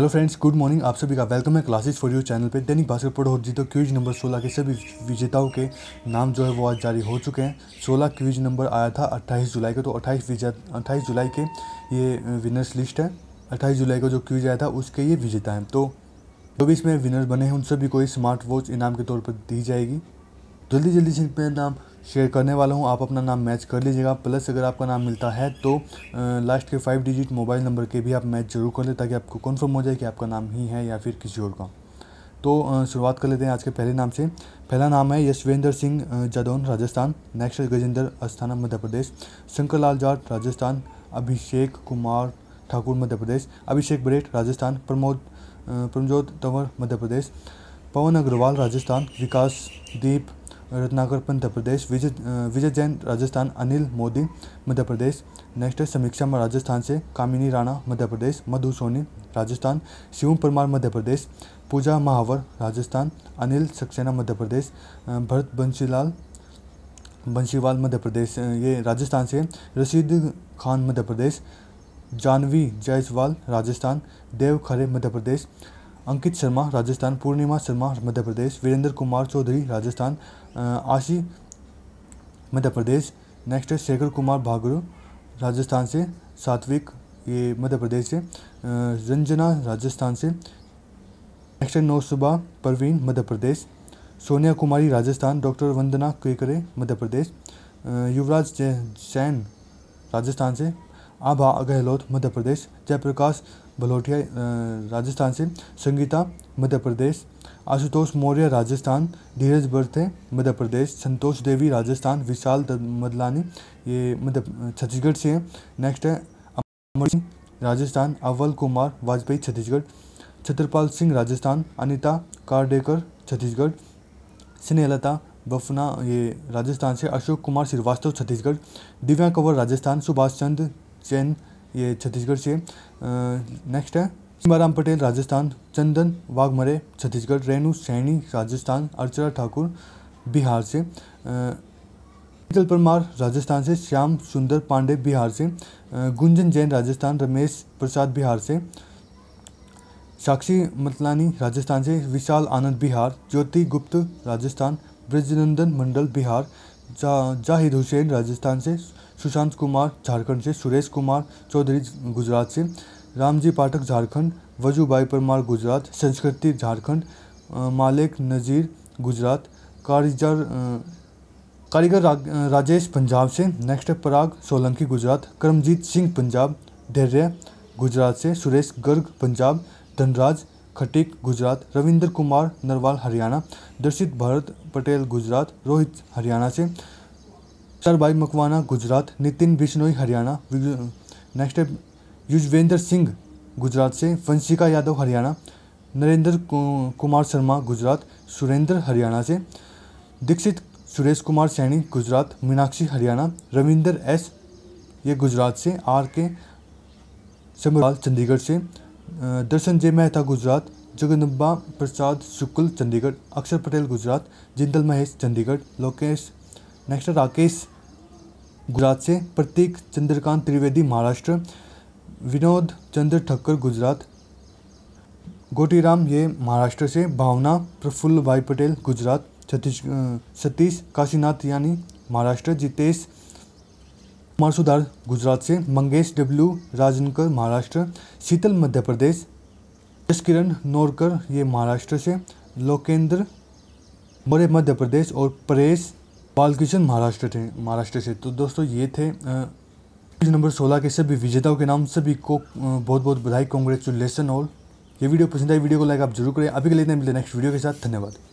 hello friends good morning आप सभी का वेलकम है क्लासेस फॉर यू चैनल पे दैनिक भास्कर पढ़ो और जीतो क्विज नंबर 16 के सभी विजेताओं के नाम जो है वो आज जारी हो चुके हैं 16 क्विज नंबर आया था 28 जुलाई को तो 28 विजेता 28 जुलाई के ये विनर्स लिस्ट है 28 जुलाई को जो क्विज आया था उसके ये विजेता हैं तो जो भी इसमें विनर बने हैं उन सभी को स्मार्ट वॉच इनाम के तौर पर दी जाएगी जल्दी जल्दी से अपने नाम शेयर करने वाला हूँ आप अपना नाम मैच कर लीजिएगा प्लस अगर आपका नाम मिलता है तो लास्ट के फाइव डिजिट मोबाइल नंबर के भी आप मैच जरूर कर लें ताकि आपको कन्फर्म हो जाए कि आपका नाम ही है या फिर किसी और का तो शुरुआत कर लेते हैं आज के पहले नाम से पहला नाम है यशवेंद्र सिंह जादौन राजस्थान नेक्स्ट गजेंद्र अस्थाना मध्य प्रदेश शंकर लाल जाट राजस्थान अभिषेक कुमार ठाकुर मध्य प्रदेश अभिषेक बरेट राजस्थान प्रमोद प्रमजोत तंवर मध्य प्रदेश पवन अग्रवाल राजस्थान विकास दीप रत्नाकर मध्य प्रदेश विजय विजय जैन राजस्थान अनिल मोदी मध्य प्रदेश नेक्स्ट है समीक्षा राजस्थान से कामिनी राणा मध्य प्रदेश मधु सोनी राजस्थान शिवम परमार मध्य प्रदेश पूजा महावर राजस्थान अनिल सक्सेना मध्य प्रदेश भरत बंशीलाल बंशीवाल मध्य प्रदेश ये राजस्थान से रशीद खान मध्य प्रदेश जानवी जायसवाल राजस्थान देव खरे मध्य प्रदेश अंकित शर्मा राजस्थान पूर्णिमा शर्मा मध्य प्रदेश वीरेंद्र कुमार चौधरी राजस्थान आशी मध्य प्रदेश नेक्स्ट है शेखर कुमार भागरू राजस्थान से सात्विक ये मध्य प्रदेश से रंजना राजस्थान से नेक्स्ट है नौसुबा परवीन मध्य प्रदेश सोनिया कुमारी राजस्थान डॉक्टर वंदना केकरे मध्य प्रदेश युवराज जैन राजस्थान से आभा गहलोत मध्य प्रदेश जयप्रकाश बलोटिया राजस्थान से संगीता मध्य प्रदेश आशुतोष मौर्य राजस्थान धीरज बर्थे मध्य प्रदेश संतोष देवी राजस्थान विशाल मदलानी ये मध्य छत्तीसगढ़ से हैं नेक्स्ट है अमर सिंह राजस्थान अव्वल कुमार वाजपेयी छत्तीसगढ़ छत्रपाल सिंह राजस्थान अनिता कार्डेकर छत्तीसगढ़ स्नेहलता बफना ये राजस्थान से अशोक कुमार श्रीवास्तव छत्तीसगढ़ दिव्या कंवर राजस्थान सुभाष चंद्र जैन ये छत्तीसगढ़ से नेक्स्ट है सीमाराम पटेल राजस्थान चंदन वाघमरे छत्तीसगढ़ रेणु सैनी राजस्थान अर्चना ठाकुर बिहार से शीतल परमार राजस्थान से श्याम सुंदर पांडे बिहार से गुंजन जैन राजस्थान रमेश प्रसाद बिहार से साक्षी मतलानी राजस्थान से विशाल आनंद बिहार ज्योति गुप्त राजस्थान ब्रजनंदन मंडल बिहार जा जाहिद हुसैन राजस्थान से सुशांत कुमार झारखंड से सुरेश कुमार चौधरी गुजरात से रामजी पाठक झारखंड वजूभाई परमार गुजरात संस्कृति झारखंड मालिक नज़ीर गुजरात कारीगर कारीगर रा, राजेश पंजाब से नेक्स्ट है पराग सोलंकी गुजरात करमजीत सिंह पंजाब धैर्य गुजरात से सुरेश गर्ग पंजाब धनराज खटीक गुजरात रविंद्र कुमार नरवाल हरियाणा दर्शित भरत पटेल गुजरात रोहित हरियाणा से सरबाई मकवाना गुजरात नितिन बिश्नोई हरियाणा नेक्स्ट है युजवेंद्र सिंह गुजरात से वंशिका यादव हरियाणा नरेंद्र कुमार शर्मा गुजरात सुरेंद्र हरियाणा से दीक्षित सुरेश कुमार सैनी गुजरात मीनाक्षी हरियाणा रविंदर एस ये गुजरात से आर के समराल चंडीगढ़ से दर्शन जय मेहता गुजरात जगनब्बा प्रसाद शुक्ल चंडीगढ़ अक्षर पटेल गुजरात जिंदल महेश चंडीगढ़ लोकेश नेक्स्ट राकेश गुजरात से प्रतीक चंद्रकांत त्रिवेदी महाराष्ट्र विनोद चंद्र ठक्कर गुजरात गोटीराम ये महाराष्ट्र से भावना प्रफुल्ल भाई पटेल गुजरात सतीश सतीश काशीनाथ यानी महाराष्ट्र जितेश कुमार सुधार गुजरात से मंगेश डब्ल्यू राजनकर महाराष्ट्र शीतल मध्य प्रदेश यश किरण नोरकर ये महाराष्ट्र से लोकेंद्र मोरे मध्य प्रदेश और परेश बालकिशन महाराष्ट्र थे महाराष्ट्र से तो दोस्तों ये थे नंबर 16 के सभी विजेताओं के नाम सभी को बहुत बहुत बधाई कॉन्ग्रेचुलेसन और ये वीडियो पसंद आई वीडियो को लाइक आप जरूर करें अभी के लिए नेक्स्ट वीडियो के साथ धन्यवाद